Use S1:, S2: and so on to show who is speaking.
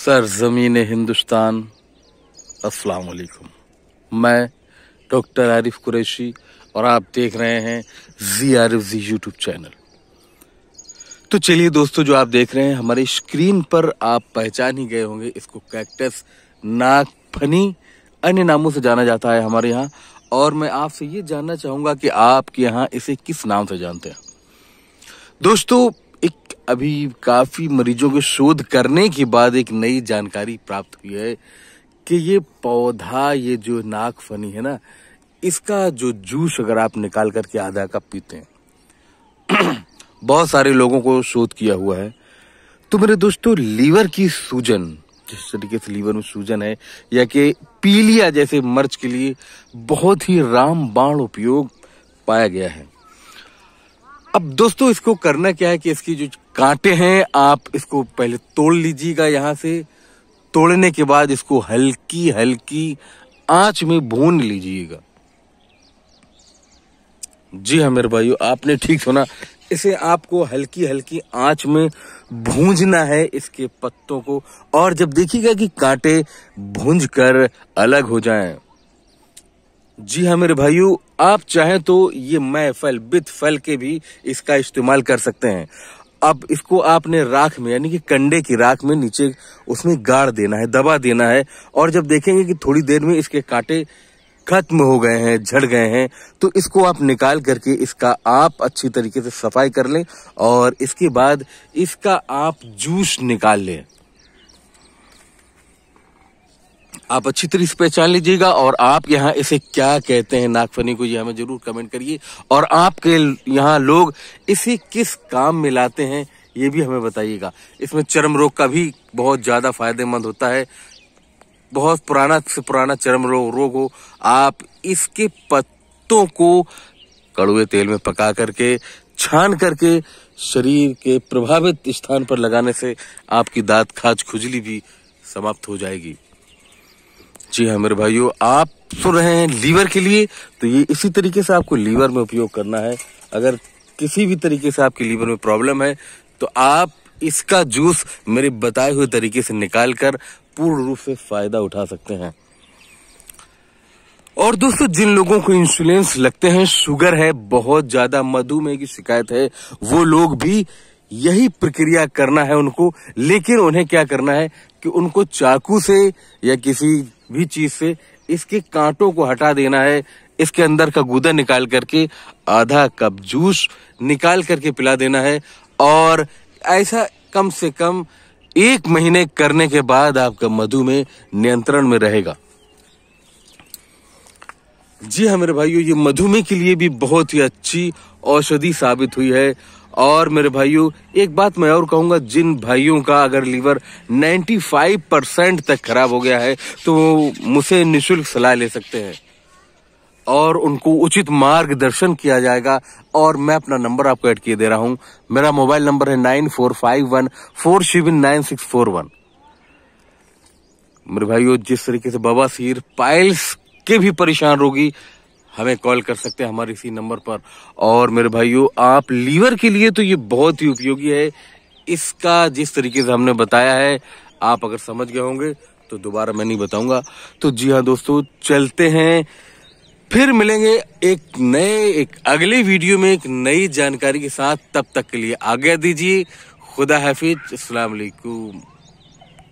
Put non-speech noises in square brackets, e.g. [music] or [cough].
S1: सरजमीन हिंदुस्तान अस्सलाम वालेकुम मैं डॉक्टर आरिफ कुरैशी और आप देख रहे हैं जी आरिफ जी यूट्यूब चैनल तो चलिए दोस्तों जो आप देख रहे हैं हमारे स्क्रीन पर आप पहचान ही गए होंगे इसको कैक्टस नाक फनी अन्य नामों से जाना जाता है हमारे यहाँ और मैं आपसे ये जानना चाहूँगा कि आपके यहाँ इसे किस नाम से जानते हैं दोस्तों अभी काफी मरीजों के शोध करने के बाद एक नई जानकारी प्राप्त हुई है कि ये पौधा ये जो नाक फनी है ना इसका जो जूस अगर आप निकाल करके आधा कप पीते हैं [clears throat] बहुत सारे लोगों को शोध किया हुआ है तो मेरे दोस्तों लीवर की सूजन जिस तरीके से लीवर में सूजन है या कि पीलिया जैसे मर्च के लिए बहुत ही रामबाण उपयोग पाया गया है अब दोस्तों इसको करना क्या है कि इसकी जो कांटे हैं आप इसको पहले तोड़ लीजिएगा यहाँ से तोड़ने के बाद इसको हल्की हल्की आंच में भून लीजिएगा जी हाँ मेरे भाइयों आपने ठीक सुना इसे आपको हल्की हल्की आंच में भूंजना है इसके पत्तों को और जब देखिएगा कि कांटे भूंज कर अलग हो जाएं जी हाँ मेरे भाइयों आप चाहें तो ये फल बित फल के भी इसका इस्तेमाल कर सकते हैं अब इसको आपने राख में यानी कि कंडे की राख में नीचे उसमें गाड़ देना है दबा देना है और जब देखेंगे कि थोड़ी देर में इसके कांटे खत्म हो गए हैं झड़ गए हैं तो इसको आप निकाल करके इसका आप अच्छी तरीके से सफाई कर लें और इसके बाद इसका आप जूस निकाल लें आप अच्छी तरह से पहचान लीजिएगा और आप यहाँ इसे क्या कहते हैं नागफनी को ये हमें जरूर कमेंट करिए और आपके यहाँ लोग इसे किस काम में लाते हैं ये भी हमें बताइएगा इसमें चरम रोग का भी बहुत ज़्यादा फायदेमंद होता है बहुत पुराना से पुराना चरम रोग रोग हो आप इसके पत्तों को कड़ुए तेल में पका करके छान करके शरीर के प्रभावित स्थान पर लगाने से आपकी दांत खाज खुजली भी समाप्त हो जाएगी जी हाँ मेरे भाइयों आप सुन रहे हैं लीवर के लिए तो ये इसी तरीके से आपको लीवर में उपयोग करना है अगर किसी भी तरीके से आपके लीवर में प्रॉब्लम है तो आप इसका जूस मेरे बताए हुए तरीके से निकाल कर पूर्ण रूप से फायदा उठा सकते हैं और दोस्तों जिन लोगों को इंसुलेंस लगते हैं शुगर है बहुत ज्यादा मधुमेह की शिकायत है वो लोग भी यही प्रक्रिया करना है उनको लेकिन उन्हें क्या करना है कि उनको चाकू से या किसी भी चीज से इसके कांटों को हटा देना है इसके अंदर का गुदा निकाल करके आधा कप जूस निकाल करके पिला देना है और ऐसा कम से कम एक महीने करने के बाद आपका मधुमेह नियंत्रण में रहेगा जी हाँ मेरे भाइयों ये मधुमेह के लिए भी बहुत ही अच्छी औषधि साबित हुई है और मेरे भाइयों एक बात मैं और कहूंगा जिन भाइयों का अगर लीवर 95 परसेंट तक खराब हो गया है तो मुझसे निशुल्क सलाह ले सकते हैं और उनको उचित मार्गदर्शन किया जाएगा और मैं अपना नंबर आपको ऐड किए दे रहा हूं मेरा मोबाइल नंबर है nine four five one four seven nine six four one मेरे भाइयों जिस तरीके से बाबा सीर पाइल्स के भी परेशान रोगी हमें कॉल कर सकते हैं हमारे इसी नंबर पर और मेरे भाइयों आप लीवर के लिए तो ये बहुत ही उपयोगी है इसका जिस तरीके से हमने बताया है आप अगर समझ गए होंगे तो दोबारा मैं नहीं बताऊंगा तो जी हाँ दोस्तों चलते हैं फिर मिलेंगे एक नए एक अगले वीडियो में एक नई जानकारी के साथ तब तक के लिए आगे दीजिए खुदा हाफिज असलकुम